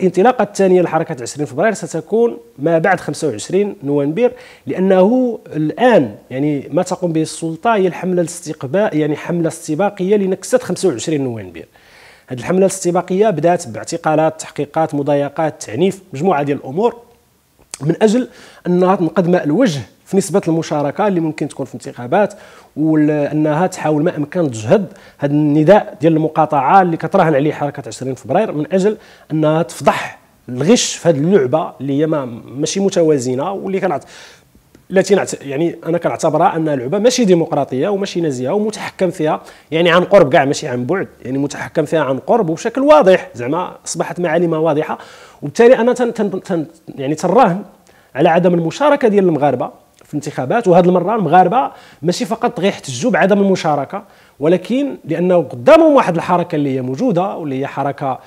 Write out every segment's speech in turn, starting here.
الانطلاقة الثانية لحركة 20 فبراير ستكون ما بعد 25 نوفمبر لأنه الآن يعني ما تقوم به السلطة هي الحملة الاستقباء يعني حملة استباقية لنكسة 25 نوفمبر هذه الحملة الاستباقية بدأت باعتقالات تحقيقات مضايقات تعنيف مجموعة ديال الأمور من اجل انها تنقد ماء الوجه في نسبه المشاركه اللي ممكن تكون في الانتخابات وانها تحاول ما امكن تجهد هذا النداء ديال المقاطعه اللي كتراهن عليه حركه 20 فبراير من اجل انها تفضح الغش في هذه اللعبه اللي هي ما ماشي متوازنه واللي كانت التي يعني انا كنعتبرها انها لعبه ماشي ديمقراطيه وماشي نزيهه ومتحكم فيها يعني عن قرب كاع ماشي عن بعد يعني متحكم فيها عن قرب وبشكل واضح زعما اصبحت معالمها واضحه وبالتالي انا تن تن تن يعني تنراهن على عدم المشاركه ديال المغاربه في الانتخابات وهذه المره المغاربه ماشي فقط غيحتجوا بعدم المشاركه ولكن لانه قدامهم واحد الحركه اللي هي موجوده واللي هي حركه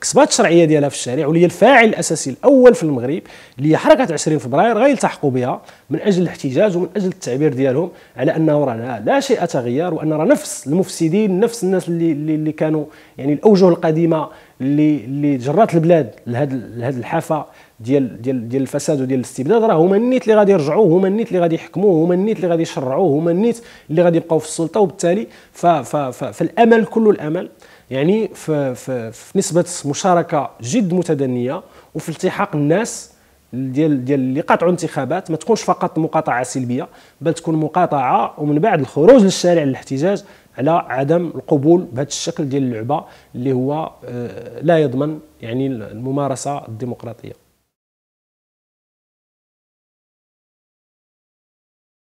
كسبات الشرعيه ديالها في الشارع واللي هي الفاعل الاساسي الاول في المغرب اللي هي حركه 20 فبراير غيلتحقوا بها من اجل الاحتجاج ومن اجل التعبير ديالهم على انه رانا لا شيء تغير وان راه نفس المفسدين نفس الناس اللي اللي كانوا يعني الاوجه القديمه اللي اللي جرات البلاد لهذا لهذا الحافه ديال ديال ديال الفساد وديال الاستبداد راه هما النيت اللي غادي يرجعوا هما النيت اللي غادي يحكموا هما النيت اللي غادي يشرعوا هما النيت اللي غادي يبقاو في السلطه وبالتالي فالامل كله الامل يعني في, في, في نسبه مشاركه جد متدنيه وفي التحاق الناس ديال ديال اللي قاطعوا انتخابات ما تكونش فقط مقاطعه سلبيه بل تكون مقاطعه ومن بعد الخروج للشارع للاحتجاج على عدم القبول بهذا الشكل ديال اللعبه اللي هو آه، لا يضمن يعني الممارسه الديمقراطيه